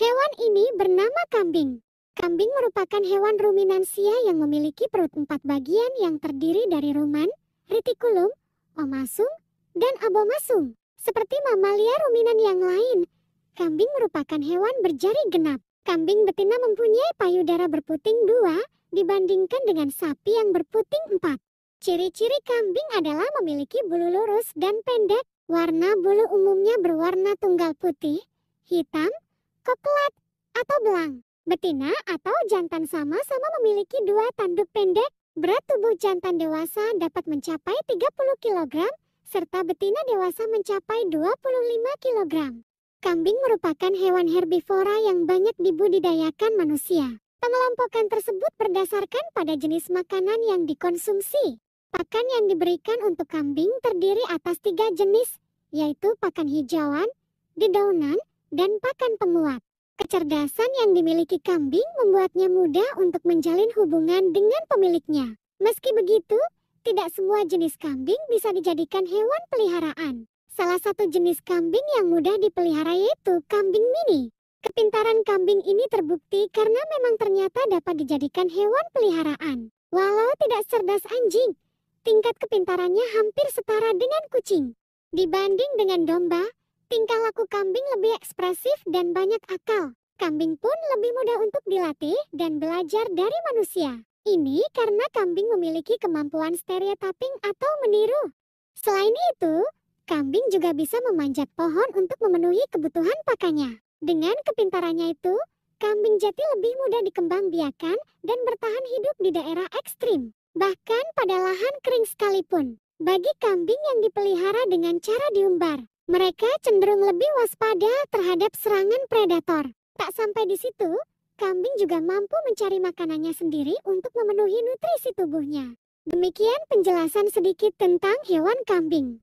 Hewan ini bernama kambing. Kambing merupakan hewan ruminansia yang memiliki perut empat bagian yang terdiri dari ruman, retikulum, omasum, dan abomasum. Seperti mamalia ruminan yang lain, kambing merupakan hewan berjari genap. Kambing betina mempunyai payudara berputing dua dibandingkan dengan sapi yang berputing empat. Ciri-ciri kambing adalah memiliki bulu lurus dan pendek. Warna bulu umumnya berwarna tunggal putih, hitam, Koklat atau belang. Betina atau jantan sama-sama memiliki dua tanduk pendek. Berat tubuh jantan dewasa dapat mencapai 30 kg, serta betina dewasa mencapai 25 kg. Kambing merupakan hewan herbivora yang banyak dibudidayakan manusia. Pengelompokan tersebut berdasarkan pada jenis makanan yang dikonsumsi. Pakan yang diberikan untuk kambing terdiri atas tiga jenis, yaitu pakan hijauan, dedaunan, dan pakan penguat. Kecerdasan yang dimiliki kambing membuatnya mudah untuk menjalin hubungan dengan pemiliknya. Meski begitu, tidak semua jenis kambing bisa dijadikan hewan peliharaan. Salah satu jenis kambing yang mudah dipelihara yaitu kambing mini. Kepintaran kambing ini terbukti karena memang ternyata dapat dijadikan hewan peliharaan. Walau tidak cerdas anjing, tingkat kepintarannya hampir setara dengan kucing. Dibanding dengan domba, Tingkah laku kambing lebih ekspresif dan banyak akal. Kambing pun lebih mudah untuk dilatih dan belajar dari manusia. Ini karena kambing memiliki kemampuan stereotyping atau meniru. Selain itu, kambing juga bisa memanjat pohon untuk memenuhi kebutuhan pakannya. Dengan kepintarannya itu, kambing jati lebih mudah dikembangbiakan dan bertahan hidup di daerah ekstrim, bahkan pada lahan kering sekalipun. Bagi kambing yang dipelihara dengan cara diumbar, mereka cenderung lebih waspada terhadap serangan predator. Tak sampai di situ, kambing juga mampu mencari makanannya sendiri untuk memenuhi nutrisi tubuhnya. Demikian penjelasan sedikit tentang hewan kambing.